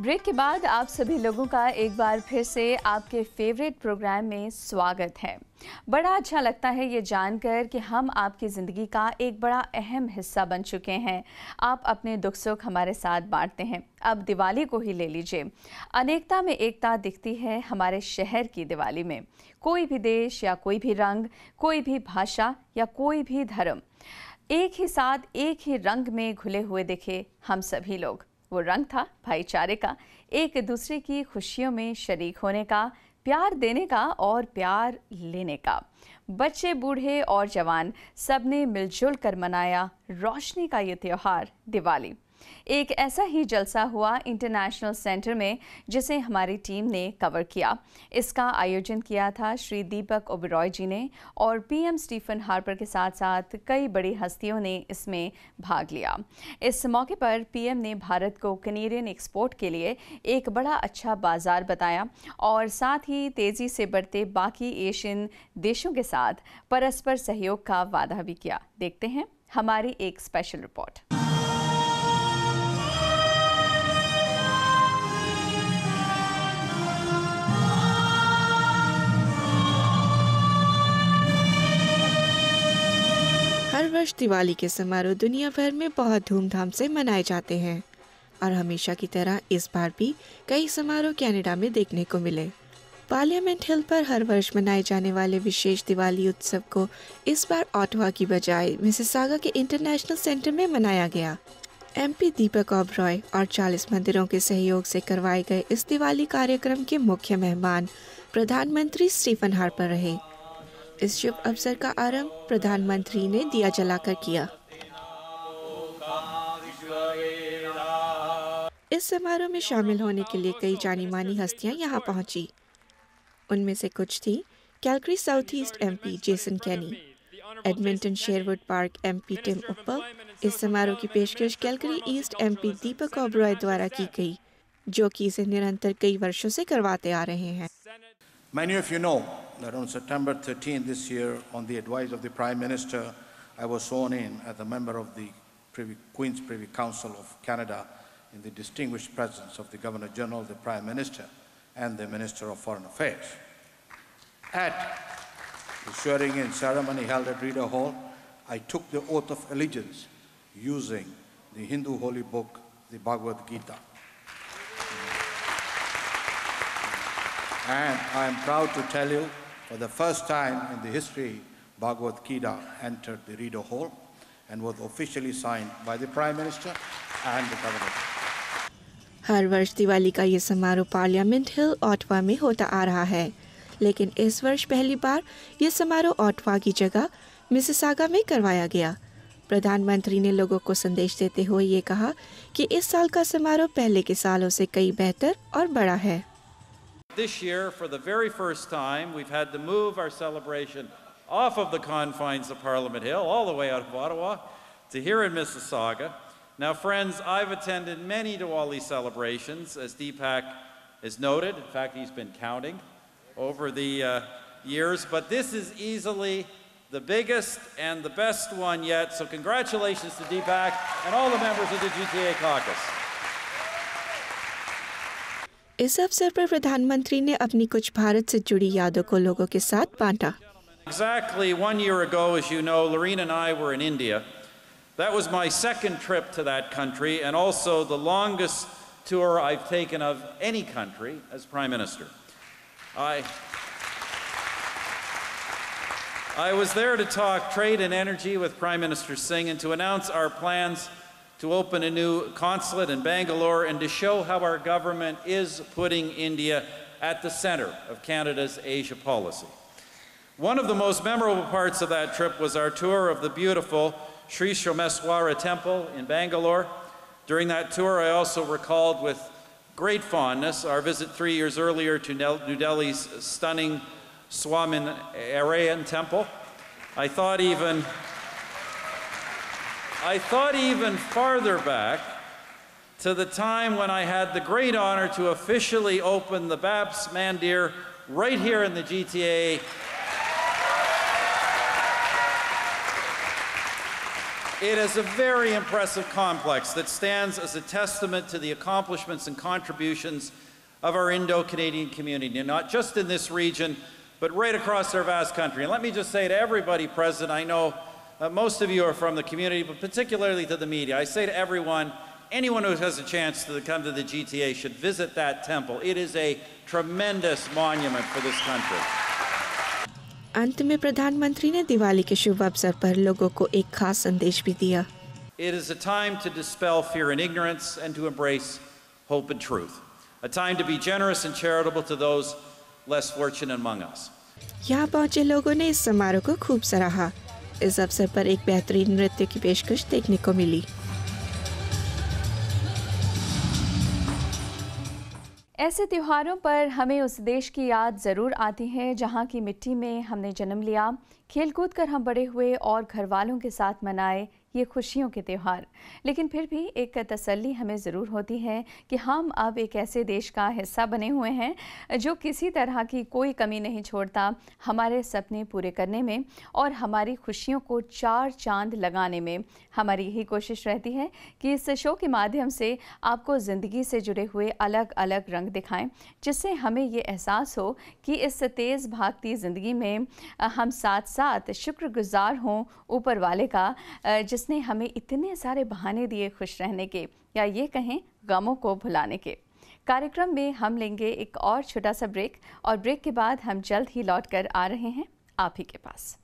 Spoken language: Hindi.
ब्रेक के बाद आप सभी लोगों का एक बार फिर से आपके फेवरेट प्रोग्राम में स्वागत है बड़ा अच्छा लगता है ये जानकर कि हम आपकी ज़िंदगी का एक बड़ा अहम हिस्सा बन चुके हैं आप अपने दुख सुख हमारे साथ बांटते हैं अब दिवाली को ही ले लीजिए अनेकता में एकता दिखती है हमारे शहर की दिवाली में कोई भी देश या कोई भी रंग कोई भी भाषा या कोई भी धर्म एक ही साथ एक ही रंग में घुले हुए दिखे हम सभी लोग वो रंग था भाईचारे का एक दूसरे की खुशियों में शरीक होने का प्यार देने का और प्यार लेने का बच्चे बूढ़े और जवान सब ने मिलजुल कर मनाया रोशनी का ये त्यौहार दिवाली एक ऐसा ही जलसा हुआ इंटरनेशनल सेंटर में जिसे हमारी टीम ने कवर किया इसका आयोजन किया था श्री दीपक ओबेरॉय जी ने और पीएम स्टीफन हार्पर के साथ साथ कई बड़ी हस्तियों ने इसमें भाग लिया इस मौके पर पीएम ने भारत को कनेरियन एक्सपोर्ट के लिए एक बड़ा अच्छा बाजार बताया और साथ ही तेज़ी से बढ़ते बाकी एशियन देशों के साथ परस्पर सहयोग का वादा भी किया देखते हैं हमारी एक स्पेशल रिपोर्ट वर्ष दिवाली के समारोह दुनिया भर में बहुत धूमधाम से मनाए जाते हैं और हमेशा की तरह इस बार भी कई समारोह कनाडा में देखने को मिले पार्लियामेंट हिल पर हर वर्ष मनाए जाने वाले विशेष दिवाली उत्सव को इस बार ऑटवा की बजाय मिसिसागा के इंटरनेशनल सेंटर में मनाया गया एमपी दीपक ओब्रॉय और 40 मंदिरों के सहयोग से करवाए गए इस दिवाली कार्यक्रम के मुख्य मेहमान प्रधानमंत्री स्टीफन हार्पर रहे इस शुभ अवसर का आरंभ प्रधानमंत्री ने दिया जलाकर किया इस समारोह में शामिल होने के लिए कई जानी मानी हस्तियां यहां पहुंची उनमें से कुछ थी Calgary south east MP Jason Kenney Edmonton Sherwood Park MP Tim Uppal इस समारोह की पेशकश Calgary East MP Deepak Obhrai द्वारा की गई जो कि इसे निरंतर कई वर्षों से करवाते आ रहे हैं that on September 13 this year, on the advice of the Prime Minister, I was sworn in as a member of the Privy, Queen's Privy Council of Canada in the distinguished presence of the Governor General, the Prime Minister, and the Minister of Foreign Affairs. At the swearing-in ceremony held at Reader Hall, I took the oath of allegiance using the Hindu holy book, the Bhagavad Gita. And I am proud to tell you For the first time in the history, Bhagavad Gita entered the Rideau Hall and was officially signed by the Prime Minister and the Governor. हर वर्ष दिवाली का ये समारोह पार्लियामेंट हिल ऑटवा में होता आ रहा है लेकिन इस वर्ष पहली बार ये समारोह ऑटवा की जगह मिसिसागा में करवाया गया प्रधानमंत्री ने लोगों को संदेश देते हुए ये कहा कि इस साल का समारोह पहले के सालों से कई बेहतर और बड़ा है This year, for the very first time, we've had to move our celebration off of the confines of Parliament Hill, all the way out of Ottawa, to here in Mississauga. Now, friends, I've attended many Diwali celebrations, as Deepak has noted. In fact, he's been counting over the uh, years, but this is easily the biggest and the best one yet. So congratulations to Deepak and all the members of the GTA caucus. इस अवसर पर प्रधानमंत्री ने अपनी कुछ भारत से जुड़ी यादों को लोगों के साथ बांटा Exactly one year ago, as you know, Lorene and I were in India. That was my second trip to that country and also the longest tour I've taken of any country as Prime Minister. I, I was there to talk trade and energy with Prime Minister Singh and to announce our plans to open a new consulate in Bangalore and to show how our government is putting India at the center of Canada's Asia policy. One of the most memorable parts of that trip was our tour of the beautiful Sri Someswara Temple in Bangalore. During that tour, I also recalled with great fondness our visit three years earlier to New Delhi's stunning Swaminarayan Temple. I thought even I thought even farther back to the time when I had the great honor to officially open the BAPS Mandir right here in the GTA. It is a very impressive complex that stands as a testament to the accomplishments and contributions of our Indo-Canadian community, not just in this region, but right across our vast country. And let me just say to everybody present, I know uh, most of you are from the community, but particularly to the media. I say to everyone, anyone who has a chance to come to the GTA should visit that temple. It is a tremendous monument for this country. अंत में प्रधानमंत्री ने दिवाली के शुभ अवसर पर लोगों को एक खास संदेश भी दिया It is a time to dispel fear and ignorance and to embrace hope and truth. A time to be generous and charitable to those less fortunate among us. यहाँ पहुंचे लोगों ने इस समारोह को खूब सराहा इस अवसर पर एक बेहतरीन नृत्य की पेशकश देखने को मिली ऐसे त्योहारों पर हमें उस देश की याद ज़रूर आती है जहाँ की मिट्टी में हमने जन्म लिया खेलकूद कर हम बड़े हुए और घर वालों के साथ मनाए ये खुशियों के त्यौहार लेकिन फिर भी एक तसल्ली हमें ज़रूर होती है कि हम अब एक ऐसे देश का हिस्सा बने हुए हैं जो किसी तरह की कोई कमी नहीं छोड़ता हमारे सपने पूरे करने में और हमारी खुशियों को चार चांद लगाने में हमारी यही कोशिश रहती है कि इस शो के माध्यम से आपको ज़िंदगी से जुड़े हुए अलग अलग रंग दिखाएं जिससे हमें ये एहसास हो कि इस तेज़ भागती ज़िंदगी में हम साथ साथ शुक्रगुजार हों ऊपर वाले का जिस जिसने हमें इतने सारे बहाने दिए खुश रहने के या ये कहें गमों को भुलाने के कार्यक्रम में हम लेंगे एक और छोटा सा ब्रेक और ब्रेक के बाद हम जल्द ही लौट कर आ रहे हैं आप ही के पास